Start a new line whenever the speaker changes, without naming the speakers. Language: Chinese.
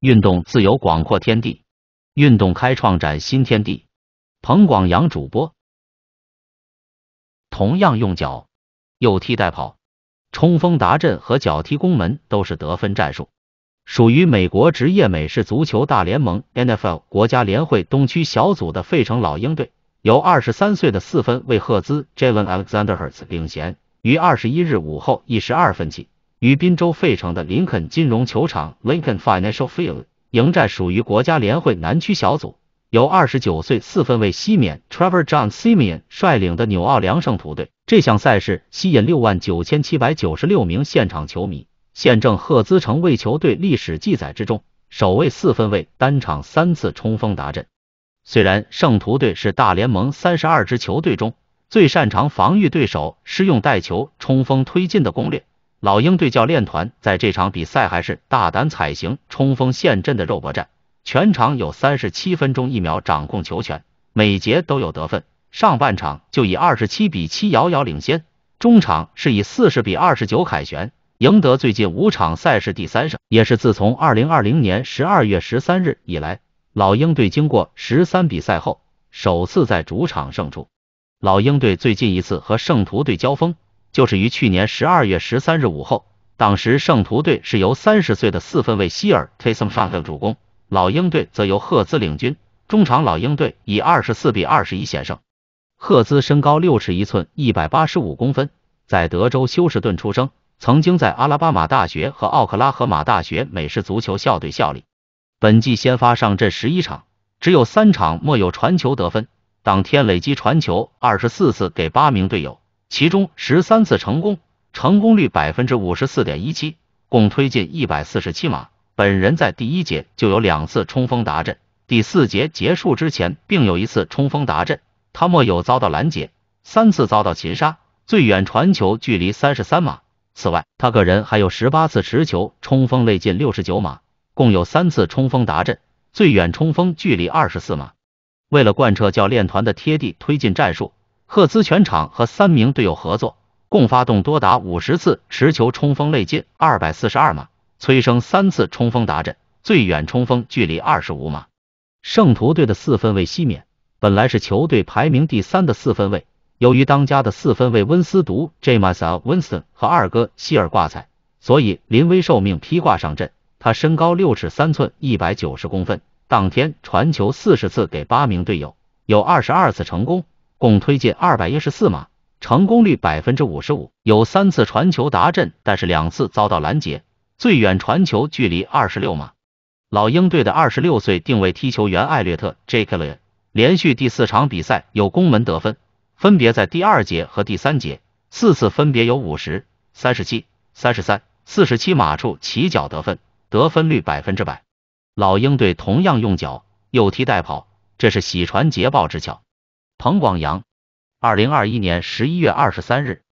运动自由广阔天地，运动开创崭新天地。彭广阳主播同样用脚右踢带跑，冲锋达阵和脚踢攻门都是得分战术。属于美国职业美式足球大联盟 NFL 国家联会东区小组的费城老鹰队，由二十三岁的四分卫赫兹 j a v i n Alexanderhurst 领衔，于二十一日午后一时二分起。于滨州费城的林肯金融球场 （Lincoln Financial Field） 迎战属于国家联会南区小组、由二十九岁四分卫西缅 （Trevor John Simeon） 率领的纽奥良圣徒队。这项赛事吸引六万九千七百九十六名现场球迷，现正赫兹城为球队历史记载之中首位四分卫单场三次冲锋达阵。虽然圣徒队是大联盟三十二支球队中最擅长防御对手施用带球冲锋推进的攻略。老鹰队教练团在这场比赛还是大胆采行冲锋陷阵的肉搏战，全场有三十七分钟一秒掌控球权，每节都有得分。上半场就以二十七比七遥遥领先，中场是以四十比二十九凯旋，赢得最近五场赛事第三胜，也是自从二零二零年十二月十三日以来，老鹰队经过十三比赛后首次在主场胜出。老鹰队最近一次和圣徒队交锋。就是于去年十二月十三日午后，当时圣徒队是由三十岁的四分卫希尔 t a 上 s m 主攻，老鹰队则由赫兹领军。中场老鹰队以二十四比二十一险胜。赫兹身高六尺一寸一百八十五公分，在德州休斯顿出生，曾经在阿拉巴马大学和奥克拉荷马大学美式足球校队效力。本季先发上阵十一场，只有三场没有传球得分，当天累积传球二十四次给八名队友。其中十三次成功，成功率百分之五十四点一七，共推进一百四十七码。本人在第一节就有两次冲锋达阵，第四节结束之前并有一次冲锋达阵，他莫有遭到拦截，三次遭到擒杀，最远传球距离三十三码。此外，他个人还有十八次持球冲锋累进六十九码，共有三次冲锋达阵，最远冲锋距离二十四码。为了贯彻教练团的贴地推进战术。赫兹全场和三名队友合作，共发动多达五十次持球冲锋，累进二百四十二码，催生三次冲锋达阵，最远冲锋距离二十五码。圣徒队的四分卫西缅本来是球队排名第三的四分卫，由于当家的四分卫温斯 （James Winston） 和二哥希尔挂彩，所以临危受命披挂上阵。他身高六尺三寸，一百九十公分，当天传球四十次给八名队友，有二十二次成功。共推进二百一十四码，成功率百分之五十五，有三次传球达阵，但是两次遭到拦截，最远传球距离二十六码。老鹰队的二十六岁定位踢球员艾略特 J.K. a e 艾连续第四场比赛有攻门得分，分别在第二节和第三节，四次分别有五十、三十七、三十三、四十七码处起脚得分，得分率百分之百。老鹰队同样用脚右踢带跑，这是洗传捷报之巧。彭广阳，二零二一年十一月二十三日。